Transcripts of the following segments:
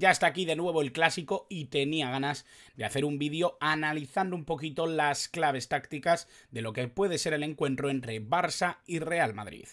Ya está aquí de nuevo el clásico y tenía ganas de hacer un vídeo analizando un poquito las claves tácticas de lo que puede ser el encuentro entre Barça y Real Madrid.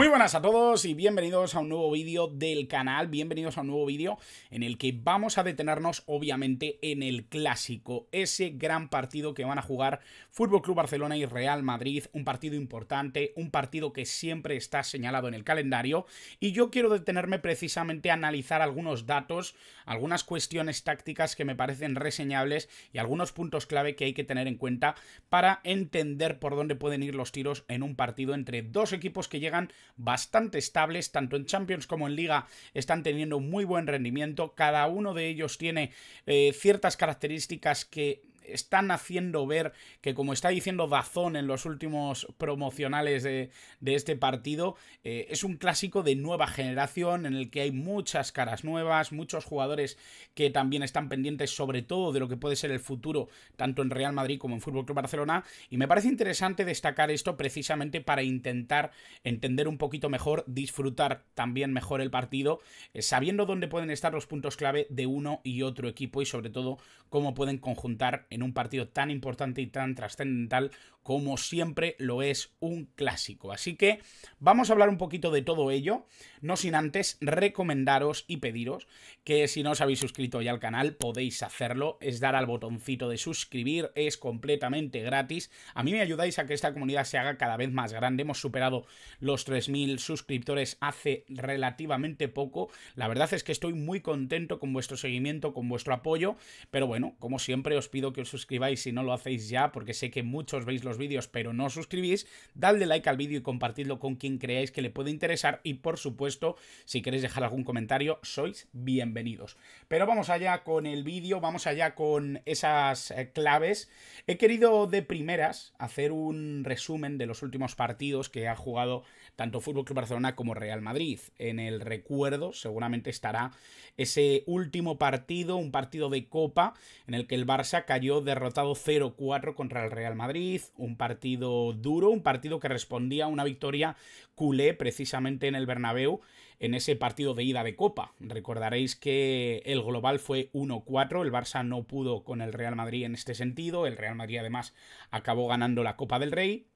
Muy buenas a todos y bienvenidos a un nuevo vídeo del canal, bienvenidos a un nuevo vídeo en el que vamos a detenernos obviamente en el clásico, ese gran partido que van a jugar Fútbol Club Barcelona y Real Madrid, un partido importante, un partido que siempre está señalado en el calendario y yo quiero detenerme precisamente a analizar algunos datos, algunas cuestiones tácticas que me parecen reseñables y algunos puntos clave que hay que tener en cuenta para entender por dónde pueden ir los tiros en un partido entre dos equipos que llegan bastante estables, tanto en Champions como en Liga están teniendo muy buen rendimiento, cada uno de ellos tiene eh, ciertas características que están haciendo ver que, como está diciendo Dazón en los últimos promocionales de, este partido, eh, es un clásico de nueva generación en el que hay muchas caras nuevas, muchos jugadores que también están pendientes, sobre todo de lo que puede ser el futuro, tanto en Real Madrid como en Fútbol Barcelona. Y me parece interesante destacar esto precisamente para intentar entender un poquito mejor, disfrutar también mejor el partido, eh, sabiendo dónde pueden estar los puntos clave de uno y otro equipo y, sobre todo, cómo pueden conjuntar en un partido tan importante y tan trascendental como siempre lo es un clásico. Así que vamos a hablar un poquito de todo ello, no sin antes recomendaros y pediros que si no os habéis suscrito ya al canal podéis hacerlo, es dar al botoncito de suscribir, es completamente gratis. A mí me ayudáis a que esta comunidad se haga cada vez más grande, hemos superado los 3.000 suscriptores hace relativamente poco. La verdad es que estoy muy contento con vuestro seguimiento, con vuestro apoyo, pero bueno, como siempre os pido que os suscribáis si no lo hacéis ya, porque sé que muchos veis los vídeos pero no suscribís. Dadle like al vídeo y compartidlo con quien creáis que le puede interesar. Y por supuesto, si queréis dejar algún comentario, sois bienvenidos. Pero vamos allá con el vídeo, vamos allá con esas eh, claves. He querido de primeras hacer un resumen de los últimos partidos que ha jugado tanto Fútbol Club Barcelona como Real Madrid. En el recuerdo seguramente estará ese último partido, un partido de Copa en el que el Barça cayó derrotado 0-4 contra el Real Madrid, un partido duro, un partido que respondía a una victoria culé precisamente en el Bernabéu en ese partido de ida de Copa. Recordaréis que el global fue 1-4, el Barça no pudo con el Real Madrid en este sentido, el Real Madrid además acabó ganando la Copa del Rey,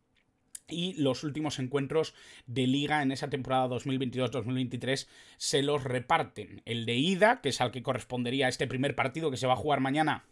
y los últimos encuentros de liga en esa temporada 2022-2023 se los reparten. El de ida, que es al que correspondería este primer partido que se va a jugar mañana,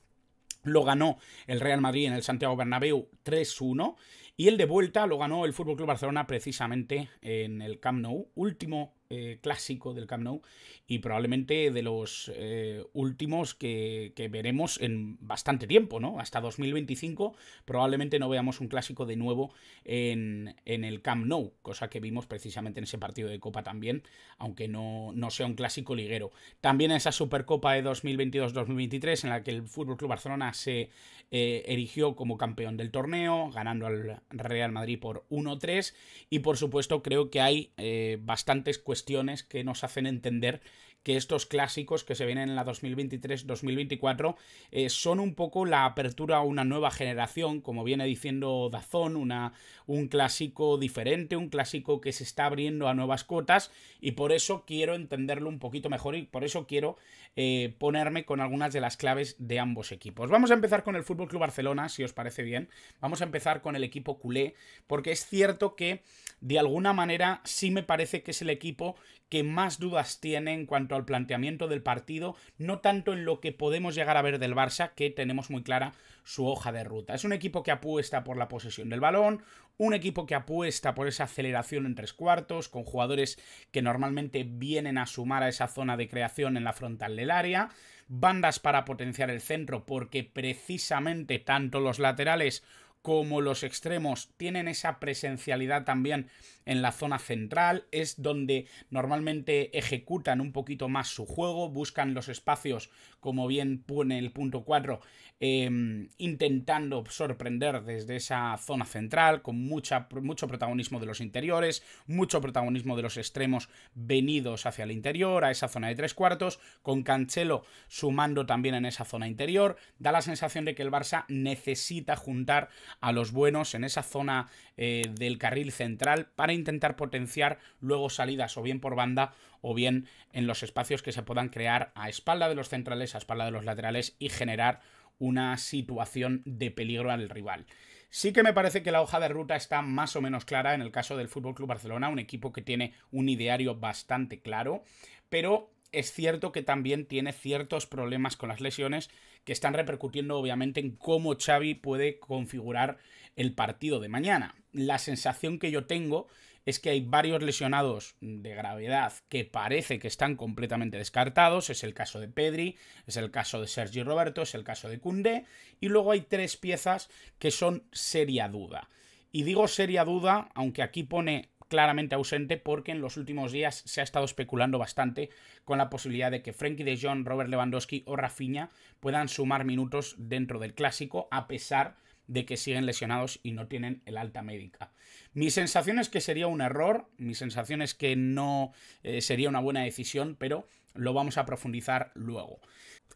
lo ganó el Real Madrid en el Santiago Bernabéu 3-1 y el de vuelta lo ganó el Fútbol Club Barcelona precisamente en el Camp Nou, último eh, clásico del Camp Nou y probablemente de los eh, últimos que, veremos en bastante tiempo, ¿no? Hasta 2025 probablemente no veamos un clásico de nuevo en, el Camp Nou, cosa que vimos precisamente en ese partido de Copa también, aunque no, sea un clásico liguero. También en esa Supercopa de 2022-2023 en la que el Fútbol Club Barcelona se eh, erigió como campeón del torneo, ganando al Real Madrid por 1-3 y por supuesto creo que hay bastantes cuestiones que nos hacen entender que estos clásicos que se vienen en la 2023-2024 eh, son un poco la apertura a una nueva generación, como viene diciendo Dazón, una, un clásico diferente, un clásico que se está abriendo a nuevas cotas y por eso quiero entenderlo un poquito mejor y por eso quiero eh, ponerme con algunas de las claves de ambos equipos. Vamos a empezar con el FC Club Barcelona, si os parece bien. Vamos a empezar con el equipo culé, porque es cierto que de alguna manera sí me parece que es el equipo que más dudas tiene en cuanto al planteamiento del partido, no tanto en lo que podemos llegar a ver del Barça, que tenemos muy clara su hoja de ruta. Es un equipo que apuesta por la posesión del balón, un equipo que apuesta por esa aceleración en tres cuartos, con jugadores que normalmente vienen a sumar a esa zona de creación en la frontal del área, bandas para potenciar el centro, porque precisamente tanto los laterales como los extremos tienen esa presencialidad también en la zona central, es donde normalmente ejecutan un poquito más su juego, buscan los espacios, como bien pone el punto 4, em, intentando sorprender desde esa zona central, con mucha, mucho protagonismo de los interiores, mucho protagonismo de los extremos venidos hacia el interior, a esa zona de tres cuartos, con Cancelo sumando también en esa zona interior, da la sensación de que el Barça necesita juntar a los buenos en esa zona eh, del carril central para intentar potenciar luego salidas o bien por banda o bien en los espacios que se puedan crear a espalda de los centrales, a espalda de los laterales y generar una situación de peligro al rival. Sí que me parece que la hoja de ruta está más o menos clara en el caso del Fútbol Club Barcelona, un equipo que tiene un ideario bastante claro, pero es cierto que también tiene ciertos problemas con las lesiones que están repercutiendo obviamente en cómo Xavi puede configurar el partido de mañana. La sensación que yo tengo es que hay varios lesionados de gravedad que parece que están completamente descartados. Es el caso de Pedri, es el caso de Sergi Roberto, es el caso de Cundé. Y luego hay tres piezas que son seria duda. Y digo seria duda, aunque aquí pone claramente ausente porque en los últimos días se ha estado especulando bastante con la posibilidad de que Frenkie de Jong, Robert Lewandowski o Rafinha puedan sumar minutos dentro del clásico a pesar de que siguen lesionados y no tienen el alta médica. Mi sensación es que sería un error, mi sensación es que no eh, sería una buena decisión, pero lo vamos a profundizar luego.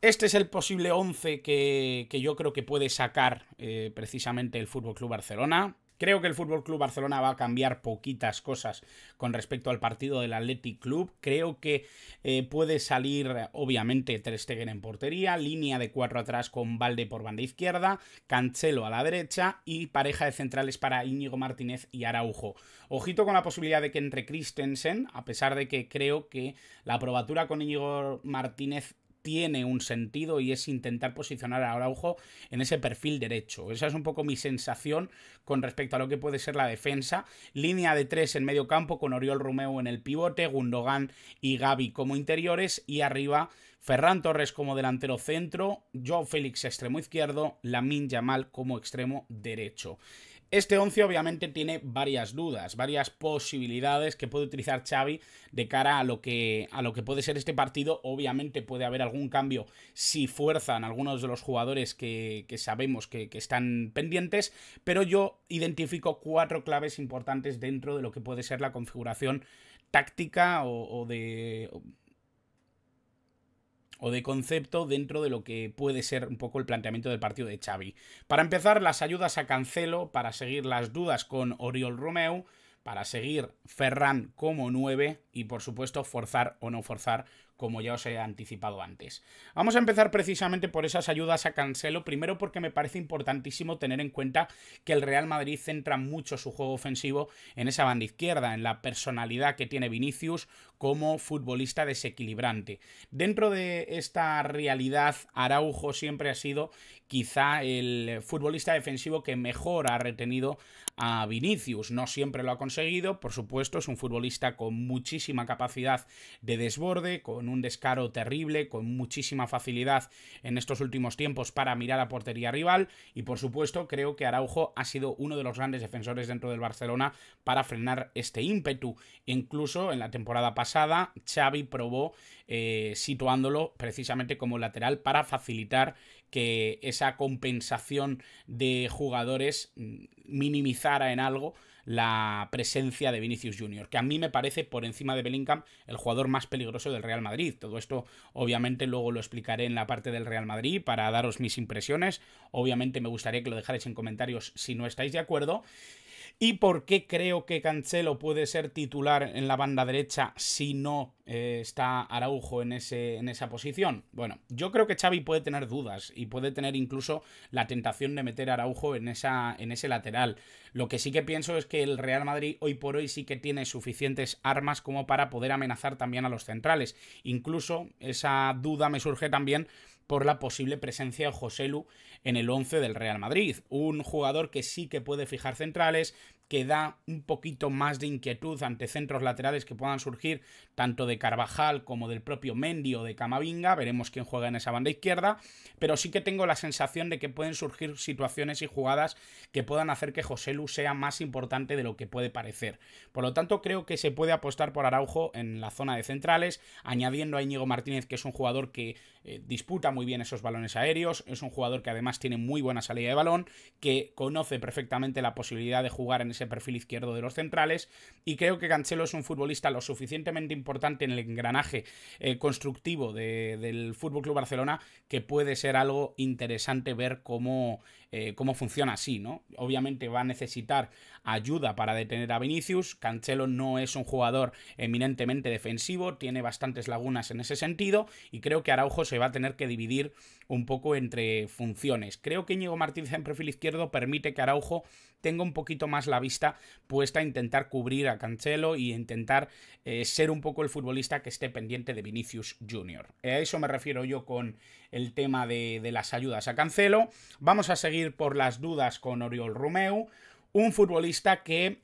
Este es el posible 11 que, yo creo que puede sacar eh, precisamente el Fútbol Club Barcelona. Creo que el Fútbol Club Barcelona va a cambiar poquitas cosas con respecto al partido del Athletic Club. Creo que eh, puede salir, obviamente, Ter Stegen en portería, línea de cuatro atrás con Valde por banda izquierda, Cancelo a la derecha y pareja de centrales para Íñigo Martínez y Araujo. Ojito con la posibilidad de que entre Christensen, a pesar de que creo que la probatura con Íñigo Martínez tiene un sentido y es intentar posicionar a Araujo en ese perfil derecho. Esa es un poco mi sensación con respecto a lo que puede ser la defensa. Línea de tres en medio campo con Oriol Romeo en el pivote, Gundogan y Gaby como interiores y arriba Ferran Torres como delantero centro, Joe Félix extremo izquierdo, Lamin Yamal como extremo derecho. Este 11 obviamente tiene varias dudas, varias posibilidades que puede utilizar Xavi de cara a lo que, a lo que puede ser este partido. Obviamente puede haber algún cambio si fuerzan algunos de los jugadores que, sabemos que, están pendientes, pero yo identifico cuatro claves importantes dentro de lo que puede ser la configuración táctica o de o de concepto dentro de lo que puede ser un poco el planteamiento del partido de Xavi. Para empezar, las ayudas a Cancelo, para seguir las dudas con Oriol Romeu, para seguir Ferran como 9 y por supuesto forzar o no forzar como ya os he anticipado antes. Vamos a empezar precisamente por esas ayudas a Cancelo, primero porque me parece importantísimo tener en cuenta que el Real Madrid centra mucho su juego ofensivo en esa banda izquierda, en la personalidad que tiene Vinicius, como futbolista desequilibrante. Dentro de esta realidad, Araujo siempre ha sido quizá el futbolista defensivo que mejor ha retenido a Vinicius. No siempre lo ha conseguido, por supuesto, es un futbolista con muchísima capacidad de desborde, con un descaro terrible, con muchísima facilidad en estos últimos tiempos para mirar a portería rival y por supuesto creo que Araujo ha sido uno de los grandes defensores dentro del Barcelona para frenar este ímpetu. Incluso en la temporada pasada pasada Xavi probó eh, situándolo precisamente como lateral para facilitar que esa compensación de jugadores mm, minimizara en algo la presencia de Vinicius Jr., que a mí me parece por encima de Bellingham el jugador más peligroso del Real Madrid. Todo esto obviamente luego lo explicaré en la parte del Real Madrid para daros mis impresiones. Obviamente me gustaría que lo dejarais en comentarios si no estáis de acuerdo y por qué creo que Cancelo puede ser titular en la banda derecha si no eh, está Araujo en, ese, en esa posición. Bueno, yo creo que Xavi puede tener dudas y puede tener incluso la tentación de meter a Araujo en, esa, en ese lateral. Lo que sí que pienso es que el Real Madrid hoy por hoy sí que tiene suficientes armas como para poder amenazar también a los centrales. Incluso esa duda me surge también por la posible presencia de Joselu en el 11 del Real Madrid. Un jugador que sí que puede fijar centrales, que da un poquito más de inquietud ante centros laterales que puedan surgir tanto de Carvajal como del propio Mendy o de Camavinga, veremos quién juega en esa banda izquierda, pero sí que tengo la sensación de que pueden surgir situaciones y jugadas que puedan hacer que José Lu sea más importante de lo que puede parecer. Por lo tanto, creo que se puede apostar por Araujo en la zona de centrales, añadiendo a Íñigo Martínez, que es un jugador que eh, disputa muy bien esos balones aéreos, es un jugador que además tiene muy buena salida de balón, que conoce perfectamente la posibilidad de jugar en ese perfil izquierdo de los centrales y creo que Cancelo es un futbolista lo suficientemente importante en el engranaje eh, constructivo del Fútbol Club Barcelona que puede ser algo interesante ver cómo, eh, cómo funciona así, ¿no? Obviamente va a necesitar ayuda para detener a Vinicius, Cancelo no es un jugador eminentemente defensivo, tiene bastantes lagunas en ese sentido y creo que Araujo se va a tener que dividir un poco entre funciones. Creo que Íñigo Martínez en perfil izquierdo permite que Araujo tenga un poquito más la vista puesta a intentar cubrir a Cancelo y intentar eh, ser un poco el futbolista que esté pendiente de Vinicius Jr. A eso me refiero yo con el tema de, de las ayudas a Cancelo. Vamos a seguir por las dudas con Oriol Romeu un futbolista que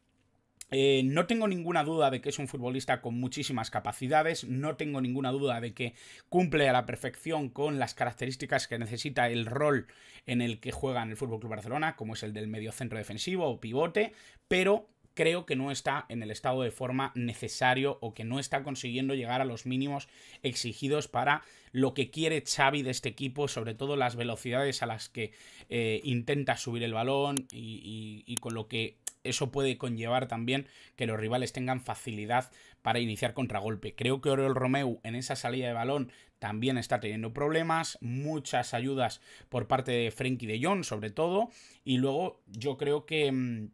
eh, no tengo ninguna duda de que es un futbolista con muchísimas capacidades, no tengo ninguna duda de que cumple a la perfección con las características que necesita el rol en el que juega en el Fútbol Club Barcelona, como es el del medio centro defensivo o pivote, pero creo que no está en el estado de forma necesario o que no está consiguiendo llegar a los mínimos exigidos para lo que quiere Xavi de este equipo, sobre todo las velocidades a las que eh, intenta subir el balón y, con lo que eso puede conllevar también que los rivales tengan facilidad para iniciar contragolpe. Creo que Oriol Romeu en esa salida de balón también está teniendo problemas, muchas ayudas por parte de Frenkie de Jong sobre todo, y luego yo creo que mm,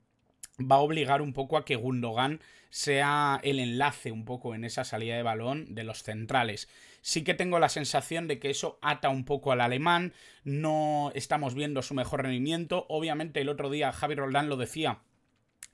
va a obligar un poco a que Gundogan sea el enlace un poco en esa salida de balón de los centrales. Sí que tengo la sensación de que eso ata un poco al alemán, no estamos viendo su mejor rendimiento, obviamente el otro día Javi Roldán lo decía,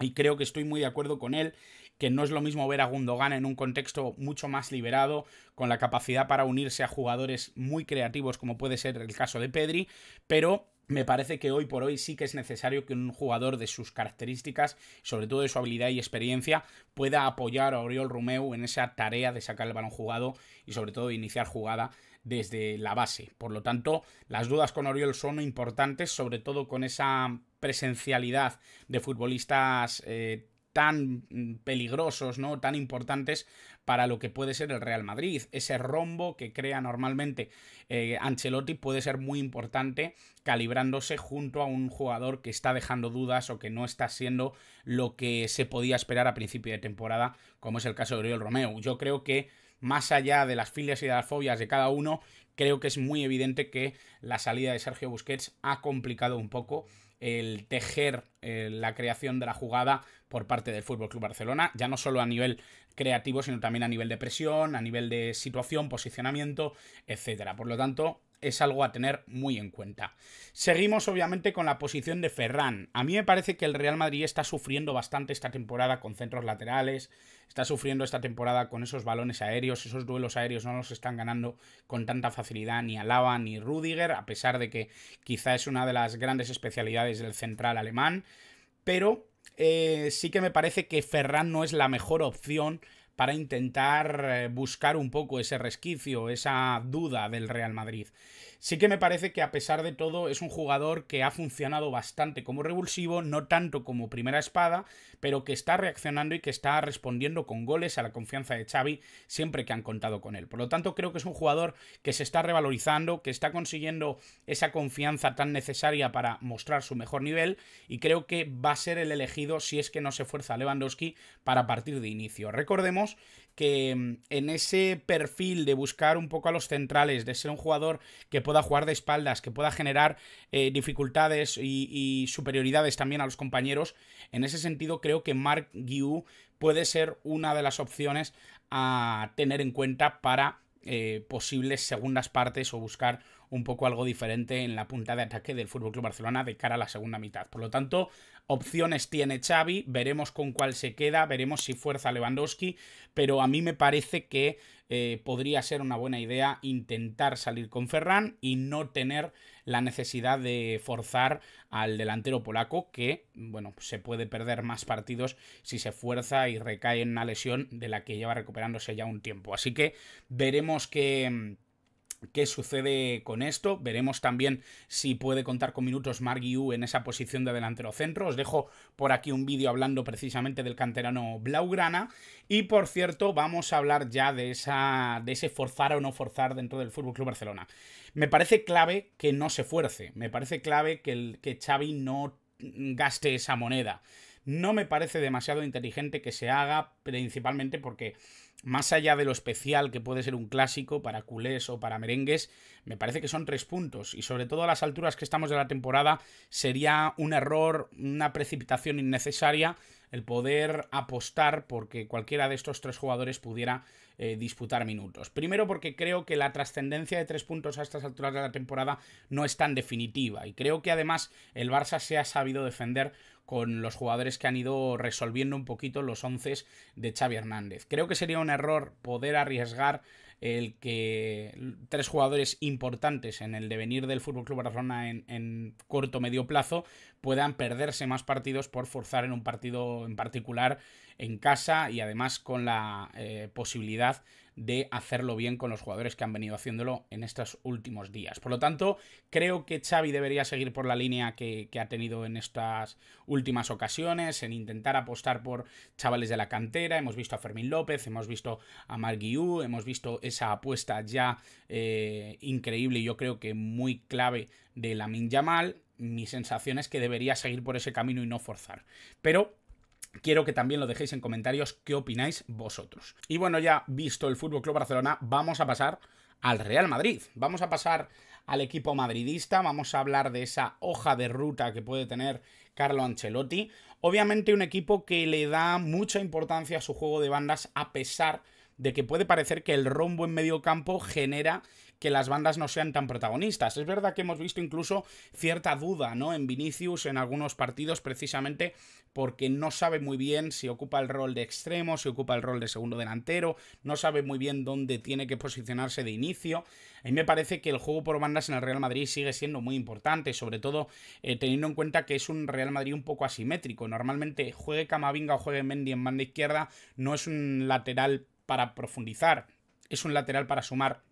y creo que estoy muy de acuerdo con él, que no es lo mismo ver a Gundogan en un contexto mucho más liberado, con la capacidad para unirse a jugadores muy creativos como puede ser el caso de Pedri, pero me parece que hoy por hoy sí que es necesario que un jugador de sus características, sobre todo de su habilidad y experiencia, pueda apoyar a Oriol Romeu en esa tarea de sacar el balón jugado y sobre todo iniciar jugada desde la base. Por lo tanto, las dudas con Oriol son importantes, sobre todo con esa presencialidad de futbolistas eh, tan mm, peligrosos, ¿no? Tan importantes para lo que puede ser el Real Madrid. Ese rombo que crea normalmente eh, Ancelotti puede ser muy importante calibrándose junto a un jugador que está dejando dudas o que no está siendo lo que se podía esperar a principio de temporada, como es el caso de Oriol Romeo. Yo creo que más allá de las filias y de las fobias de cada uno, creo que es muy evidente que la salida de Sergio Busquets ha complicado un poco el tejer eh, la creación de la jugada por parte del Fútbol Club Barcelona, ya no solo a nivel creativo, sino también a nivel de presión, a nivel de situación, posicionamiento, etcétera. Por lo tanto, es algo a tener muy en cuenta. Seguimos obviamente con la posición de Ferran. A mí me parece que el Real Madrid está sufriendo bastante esta temporada con centros laterales, está sufriendo esta temporada con esos balones aéreos, esos duelos aéreos no los están ganando con tanta facilidad ni Alaba ni Rudiger, a pesar de que quizá es una de las grandes especialidades del central alemán, pero eh, sí que me parece que Ferran no es la mejor opción para intentar eh, buscar un poco ese resquicio, esa duda del Real Madrid. Sí que me parece que a pesar de todo es un jugador que ha funcionado bastante como revulsivo, no tanto como primera espada, pero que está reaccionando y que está respondiendo con goles a la confianza de Xavi siempre que han contado con él. Por lo tanto, creo que es un jugador que se está revalorizando, que está consiguiendo esa confianza tan necesaria para mostrar su mejor nivel y creo que va a ser el elegido si es que no se fuerza Lewandowski para partir de inicio. Recordemos que mm, en ese perfil de buscar un poco a los centrales, de ser un jugador que puede pueda jugar de espaldas, que pueda generar eh, dificultades y, superioridades también a los compañeros. En ese sentido, creo que Mark Giu puede ser una de las opciones a tener en cuenta para eh, posibles segundas partes o buscar un poco algo diferente en la punta de ataque del FC Barcelona de cara a la segunda mitad. Por lo tanto, Opciones tiene Xavi, veremos con cuál se queda, veremos si fuerza Lewandowski, pero a mí me parece que eh, podría ser una buena idea intentar salir con Ferran y no tener la necesidad de forzar al delantero polaco que, bueno, se puede perder más partidos si se fuerza y recae en una lesión de la que lleva recuperándose ya un tiempo. Así que veremos que qué sucede con esto. Veremos también si puede contar con minutos Marguiú en esa posición de delantero centro. Os dejo por aquí un vídeo hablando precisamente del canterano Blaugrana. Y por cierto, vamos a hablar ya de, esa, de ese forzar o no forzar dentro del Fútbol Club Barcelona. Me parece clave que no se fuerce. Me parece clave que, el, que Xavi no gaste esa moneda. No me parece demasiado inteligente que se haga, principalmente porque más allá de lo especial que puede ser un clásico para culés o para merengues, me parece que son tres puntos y sobre todo a las alturas que estamos de la temporada sería un error, una precipitación innecesaria el poder apostar porque cualquiera de estos tres jugadores pudiera eh, disputar minutos. Primero porque creo que la trascendencia de tres puntos a estas alturas de la temporada no es tan definitiva y creo que además el Barça se ha sabido defender con los jugadores que han ido resolviendo un poquito los once de Xavi Hernández. Creo que sería un error poder arriesgar el que tres jugadores importantes en el devenir del FC Barcelona en, en corto medio plazo puedan perderse más partidos por forzar en un partido en particular en casa y además con la eh, posibilidad de hacerlo bien con los jugadores que han venido haciéndolo en estos últimos días. Por lo tanto, creo que Xavi debería seguir por la línea que, ha tenido en estas últimas ocasiones, en intentar apostar por chavales de la cantera. Hemos visto a Fermín López, hemos visto a Marguiú, hemos visto esa apuesta ya eh, increíble y yo creo que muy clave de Lamin Yamal. Mi sensación es que debería seguir por ese camino y no forzar. Pero quiero que también lo dejéis en comentarios qué opináis vosotros. Y bueno, ya visto el Fútbol Club Barcelona, vamos a pasar al Real Madrid. Vamos a pasar al equipo madridista, vamos a hablar de esa hoja de ruta que puede tener Carlo Ancelotti. Obviamente un equipo que le da mucha importancia a su juego de bandas a pesar de que puede parecer que el rombo en medio campo genera que las bandas no sean tan protagonistas. Es verdad que hemos visto incluso cierta duda, ¿no? En Vinicius en algunos partidos precisamente porque no sabe muy bien si ocupa el rol de extremo, si ocupa el rol de segundo delantero, no sabe muy bien dónde tiene que posicionarse de inicio. A mí me parece que el juego por bandas en el Real Madrid sigue siendo muy importante, sobre todo eh, teniendo en cuenta que es un Real Madrid un poco asimétrico. Normalmente juegue Camavinga o juegue Mendy en banda izquierda, no es un lateral para profundizar, es un lateral para sumar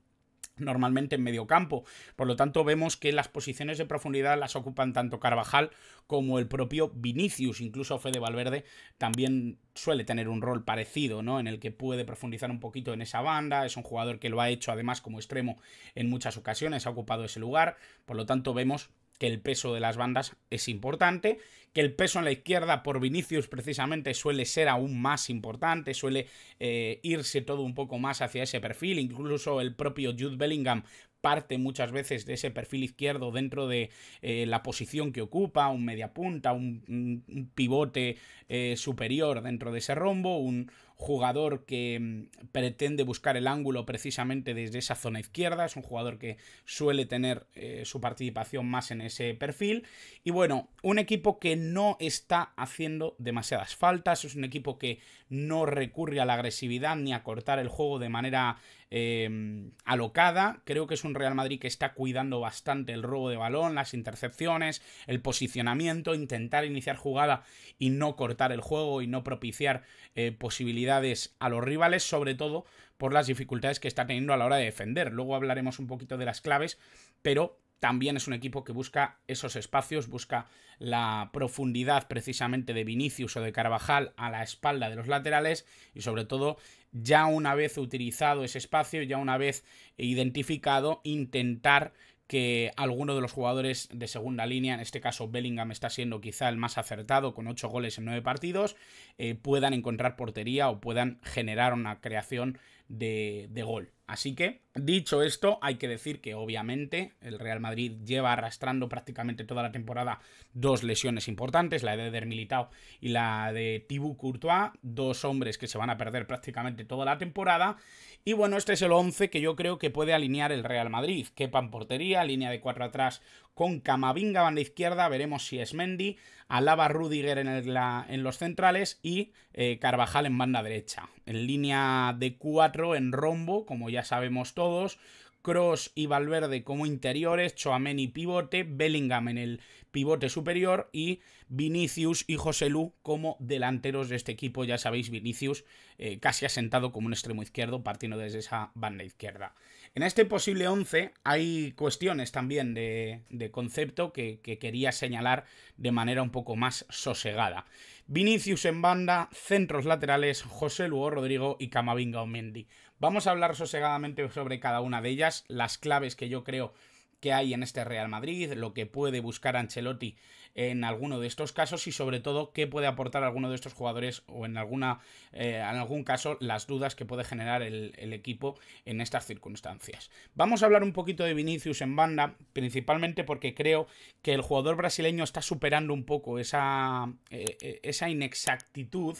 normalmente en medio campo. Por lo tanto, vemos que las posiciones de profundidad las ocupan tanto Carvajal como el propio Vinicius. Incluso Fede Valverde también suele tener un rol parecido, ¿no? En el que puede profundizar un poquito en esa banda. Es un jugador que lo ha hecho además como extremo en muchas ocasiones, ha ocupado ese lugar. Por lo tanto, vemos que el peso de las bandas es importante, que el peso en la izquierda por Vinicius precisamente suele ser aún más importante, suele eh, irse todo un poco más hacia ese perfil, incluso el propio Jude Bellingham parte muchas veces de ese perfil izquierdo dentro de eh, la posición que ocupa, un media un, un, pivote eh, superior dentro de ese rombo, un, jugador que mm, pretende buscar el ángulo precisamente desde esa zona izquierda, es un jugador que suele tener eh, su participación más en ese perfil. Y bueno, un equipo que no está haciendo demasiadas faltas, es un equipo que no recurre a la agresividad ni a cortar el juego de manera eh, alocada. Creo que es un Real Madrid que está cuidando bastante el robo de balón, las intercepciones, el posicionamiento, intentar iniciar jugada y no cortar el juego y no propiciar eh, posibilidades a los rivales, sobre todo por las dificultades que está teniendo a la hora de defender. Luego hablaremos un poquito de las claves, pero también es un equipo que busca esos espacios, busca la profundidad precisamente de Vinicius o de Carvajal a la espalda de los laterales y sobre todo ya una vez utilizado ese espacio, ya una vez identificado, intentar que alguno de los jugadores de segunda línea, en este caso Bellingham está siendo quizá el más acertado con 8 goles en 9 partidos, eh, puedan encontrar portería o puedan generar una creación de gol. Así que, dicho esto, hay que decir que obviamente el Real Madrid lleva arrastrando prácticamente toda la temporada dos lesiones importantes, la de Eder Militao y la de Thibaut Courtois, dos hombres que se van a perder prácticamente toda la temporada. Y bueno, este es el 11 que yo creo que puede alinear el Real Madrid. Kepa en portería, línea de cuatro atrás con Camavinga banda izquierda, veremos si es Mendy, Alaba Rudiger en, en los centrales y eh, Carvajal en banda derecha. En línea de 4 en rombo, como ya sabemos todos, Cross y Valverde como interiores, Choameni pivote, Bellingham en el pivote superior y Vinicius y José Lu como delanteros de este equipo. Ya sabéis, Vinicius eh, casi asentado como un extremo izquierdo partiendo desde esa banda izquierda. En este posible 11 hay cuestiones también de, concepto que, quería señalar de manera un poco más sosegada. Vinicius en banda, centros laterales, José Lugo, Rodrigo y Camavinga o Mendy. Vamos a hablar sosegadamente sobre cada una de ellas, las claves que yo creo que hay en este Real Madrid, lo que puede buscar Ancelotti en alguno de estos casos y sobre todo qué puede aportar alguno de estos jugadores o en, alguna, eh, en algún caso las dudas que puede generar el, equipo en estas circunstancias. Vamos a hablar un poquito de Vinicius en banda, principalmente porque creo que el jugador brasileño está superando un poco esa, eh, eh, esa inexactitud.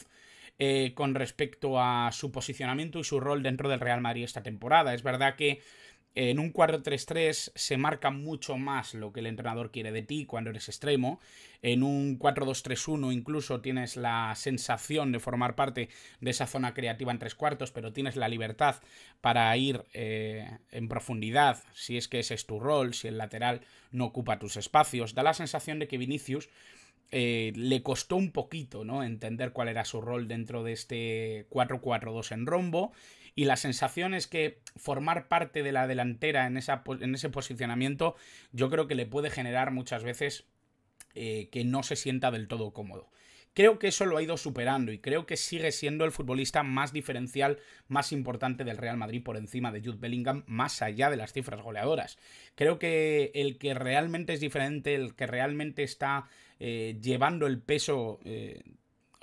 con respecto a su posicionamiento y su rol dentro del Real Madrid esta temporada. Es verdad que en un 4-3-3 se marca mucho más lo que el entrenador quiere de ti cuando eres extremo. En un 4-2-3-1 incluso tienes la sensación de formar parte de esa zona creativa en tres cuartos, pero tienes la libertad para ir eh, en profundidad si es que ese es tu rol, si el lateral no ocupa tus espacios. Da la sensación de que Vinicius eh, le costó un poquito ¿no? entender cuál era su rol dentro de este 4-4-2 en rombo y la sensación es que formar parte de la delantera en, esa, en ese posicionamiento yo creo que le puede generar muchas veces eh, que no se sienta del todo cómodo. Creo que eso lo ha ido superando y creo que sigue siendo el futbolista más diferencial, más importante del Real Madrid por encima de Jude Bellingham, más allá de las cifras goleadoras. Creo que el que realmente es diferente, el que realmente está eh, llevando el peso eh,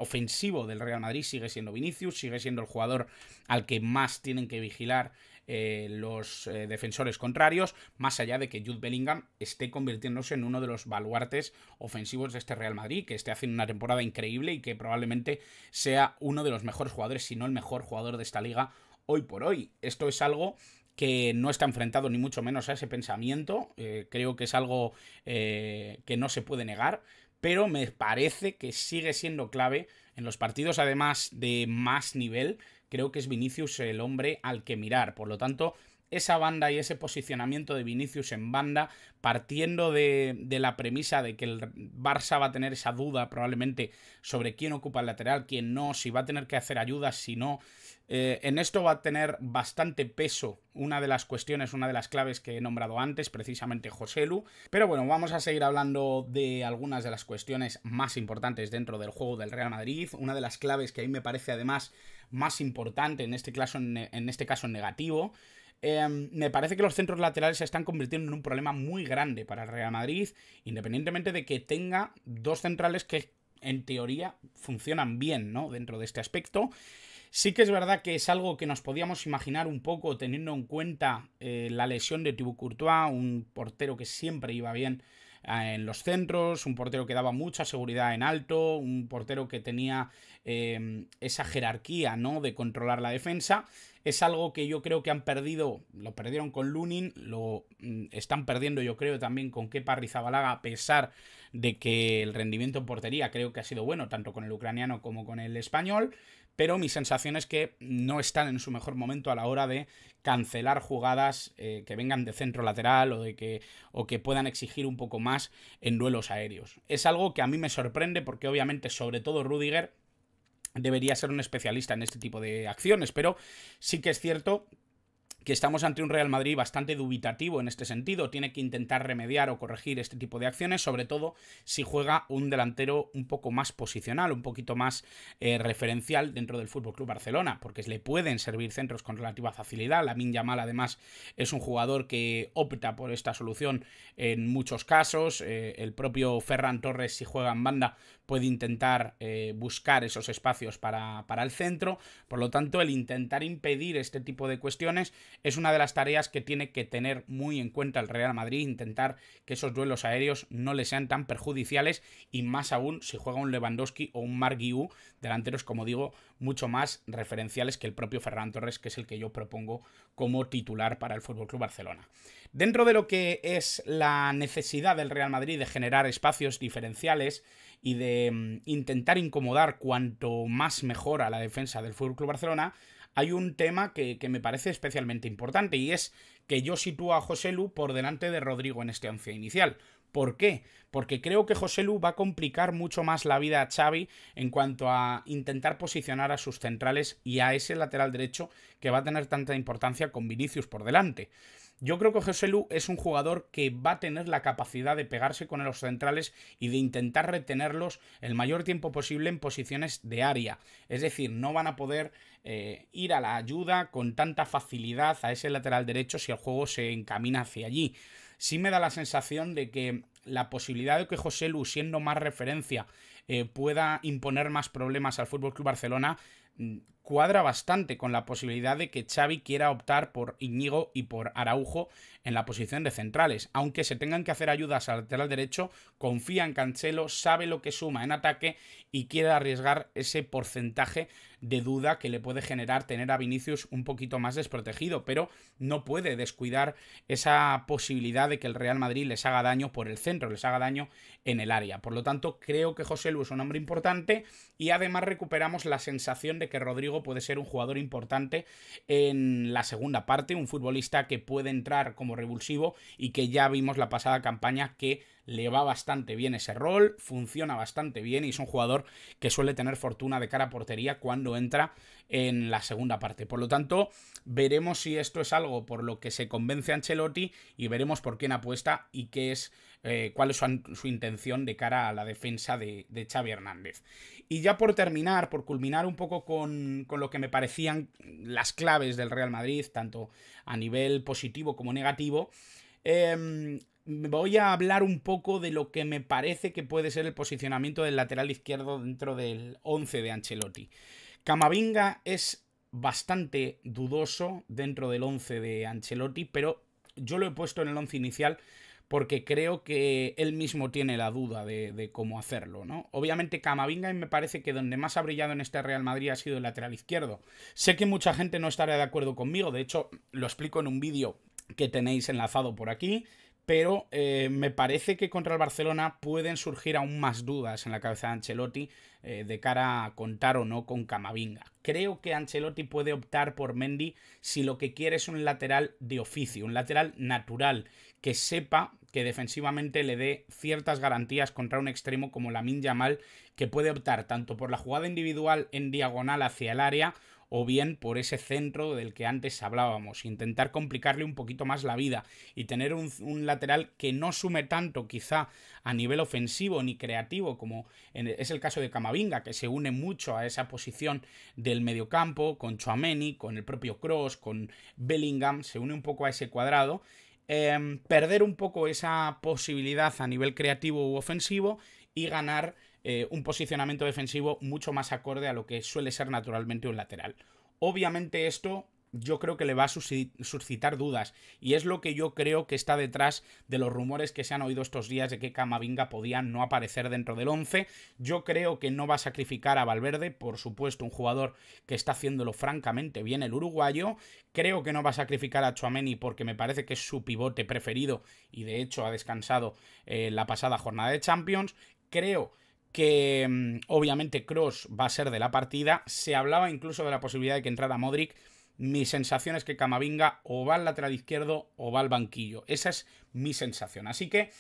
ofensivo del Real Madrid sigue siendo Vinicius, sigue siendo el jugador al que más tienen que vigilar eh, los eh, defensores contrarios, más allá de que Jude Bellingham esté convirtiéndose en uno de los baluartes ofensivos de este Real Madrid, que esté haciendo una temporada increíble y que probablemente sea uno de los mejores jugadores, si no el mejor jugador de esta liga hoy por hoy. Esto es algo que no está enfrentado ni mucho menos a ese pensamiento, eh, creo que es algo que no se puede negar pero me parece que sigue siendo clave en los partidos además de más nivel. Creo que es Vinicius el hombre al que mirar. Por lo tanto, esa banda y ese posicionamiento de Vinicius en banda, partiendo de, la premisa de que el Barça va a tener esa duda probablemente sobre quién ocupa el lateral, quién no, si va a tener que hacer ayudas, si no. Eh, en esto va a tener bastante peso una de las cuestiones, una de las claves que he nombrado antes, precisamente Lu. Pero bueno, vamos a seguir hablando de algunas de las cuestiones más importantes dentro del juego del Real Madrid. Una de las claves que a mí me parece además más importante, en este caso en, este caso negativo, Em, me parece que los centros laterales se están convirtiendo en un problema muy grande para el Real Madrid, independientemente de que tenga dos centrales que en teoría funcionan bien, ¿no? Dentro de este aspecto. Sí que es verdad que es algo que nos podíamos imaginar un poco teniendo en cuenta eh, la lesión de Thibaut Courtois, un portero que siempre iba bien eh, en los centros, un portero que daba mucha seguridad en alto, un portero que tenía em, esa jerarquía ¿no? de controlar la defensa. Es algo que yo creo que han perdido, lo perdieron con Lunin, lo mm, están perdiendo yo creo también con Kepa Rizabalaga, a pesar de que el rendimiento en portería creo que ha sido bueno, tanto con el ucraniano como con el español pero mi sensación es que no están en su mejor momento a la hora de cancelar jugadas eh, que vengan de centro lateral o de que o que puedan exigir un poco más en duelos aéreos. Es algo que a mí me sorprende porque obviamente sobre todo Rudiger debería ser un especialista en este tipo de acciones, pero sí que es cierto que estamos ante un Real Madrid bastante dubitativo en este sentido. Tiene que intentar remediar o corregir este tipo de acciones, sobre todo si juega un delantero un poco más posicional, un poquito más eh, referencial dentro del Fútbol Club Barcelona, porque le pueden servir centros con relativa facilidad. la Minja Mal, además, es un jugador que opta por esta solución en muchos casos. Eh, el propio Ferran Torres, si juega en banda, puede intentar eh, buscar esos espacios para, para, el centro. Por lo tanto, el intentar impedir este tipo de cuestiones es una de las tareas que tiene que tener muy en cuenta el Real Madrid, intentar que esos duelos aéreos no le sean tan perjudiciales y más aún si juega un Lewandowski o un Marguiú, delanteros, como digo, mucho más referenciales que el propio Ferran Torres, que es el que yo propongo como titular para el FC Barcelona. Dentro de lo que es la necesidad del Real Madrid de generar espacios diferenciales, y de mm, intentar incomodar cuanto más mejor a la defensa del Fútbol Club Barcelona, hay un tema que, me parece especialmente importante y es que yo sitúo a José Lu por delante de Rodrigo en este once inicial. ¿Por qué? Porque creo que Lu va a complicar mucho más la vida a Xavi en cuanto a intentar posicionar a sus centrales y a ese lateral derecho que va a tener tanta importancia con Vinicius por delante. Yo creo que José Lu es un jugador que va a tener la capacidad de pegarse con los centrales y de intentar retenerlos el mayor tiempo posible en posiciones de área. Es decir, no van a poder eh, ir a la ayuda con tanta facilidad a ese lateral derecho si el juego se encamina hacia allí. Sí me da la sensación de que la posibilidad de que José Lu, siendo más referencia, eh, pueda imponer más problemas al FC Barcelona mm, cuadra bastante con la posibilidad de que Xavi quiera optar por Iñigo y por Araujo en la posición de centrales. Aunque se tengan que hacer ayudas al lateral derecho, confía en Cancelo, sabe lo que suma en ataque y quiere arriesgar ese porcentaje de duda que le puede generar tener a Vinicius un poquito más desprotegido, pero no puede descuidar esa posibilidad de que el Real Madrid les haga daño por el centro, les haga daño en el área. Por lo tanto, creo que José Luis es un hombre importante y además recuperamos la sensación de que Rodrigo puede ser un jugador importante en la segunda parte, un futbolista que puede entrar como revulsivo y que ya vimos la pasada campaña que le va bastante bien ese rol, funciona bastante bien y es un jugador que suele tener fortuna de cara a portería cuando entra en la segunda parte. Por lo tanto, veremos si esto es algo por lo que se convence Ancelotti y veremos por quién apuesta y qué es eh, cuál es su, intención de cara a la defensa de, Xavi Hernández. Y ya por terminar, por culminar un poco con, lo que me parecían las claves del Real Madrid, tanto a nivel positivo como negativo, em, voy a hablar un poco de lo que me parece que puede ser el posicionamiento del lateral izquierdo dentro del 11 de Ancelotti. Camavinga es bastante dudoso dentro del 11 de Ancelotti, pero yo lo he puesto en el 11 inicial porque creo que él mismo tiene la duda de, cómo hacerlo, ¿no? Obviamente Camavinga y me parece que donde más ha brillado en este Real Madrid ha sido el lateral izquierdo. Sé que mucha gente no estará de acuerdo conmigo, de hecho lo explico en un vídeo que tenéis enlazado por aquí, pero eh, me parece que contra el Barcelona pueden surgir aún más dudas en la cabeza de Ancelotti eh, de cara a contar o no con Camavinga. Creo que Ancelotti puede optar por Mendy si lo que quiere es un lateral de oficio, un lateral natural, que sepa que defensivamente le dé ciertas garantías contra un extremo como la Min mal que puede optar tanto por la jugada individual en diagonal hacia el área o bien por ese centro del que antes hablábamos, intentar complicarle un poquito más la vida y tener un, lateral que no sume tanto quizá a nivel ofensivo ni creativo como es el caso de Camavinga, que se une mucho a esa posición del mediocampo con Chouameni, con el propio Cross, con Bellingham, se une un poco a ese cuadrado Em, perder un poco esa posibilidad a nivel creativo u ofensivo y ganar eh, un posicionamiento defensivo mucho más acorde a lo que suele ser naturalmente un lateral. Obviamente esto yo creo que le va a suscitar dudas. Y es lo que yo creo que está detrás de los rumores que se han oído estos días de que Camavinga podía no aparecer dentro del 11. Yo creo que no va a sacrificar a Valverde, por supuesto, un jugador que está haciéndolo francamente bien el uruguayo. Creo que no va a sacrificar a Chuameni porque me parece que es su pivote preferido y de hecho ha descansado eh, la pasada jornada de Champions. Creo que mm, obviamente Cross va a ser de la partida. Se hablaba incluso de la posibilidad de que entrara Modric mi sensación es que Camavinga o va al lateral izquierdo o va al banquillo. Esa es mi sensación. Así que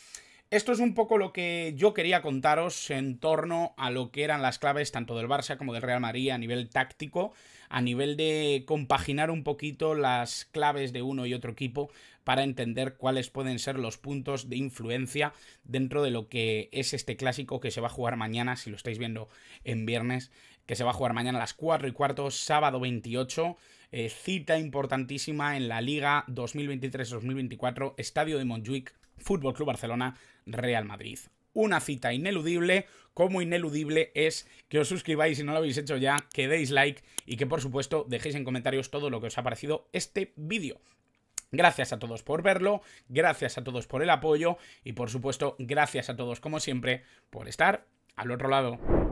esto es un poco lo que yo quería contaros en torno a lo que eran las claves tanto del Barça como del Real Madrid a nivel táctico, a nivel de compaginar un poquito las claves de uno y otro equipo para entender cuáles pueden ser los puntos de influencia dentro de lo que es este clásico que se va a jugar mañana, si lo estáis viendo en viernes, que se va a jugar mañana a las 4 y cuarto, sábado 28 eh, cita importantísima en la Liga 2023-2024, Estadio de Montjuic, Fútbol Club Barcelona, Real Madrid. Una cita ineludible, como ineludible es que os suscribáis si no lo habéis hecho ya, que deis like y que por supuesto dejéis en comentarios todo lo que os ha parecido este vídeo. Gracias a todos por verlo, gracias a todos por el apoyo y por supuesto gracias a todos como siempre por estar al otro lado.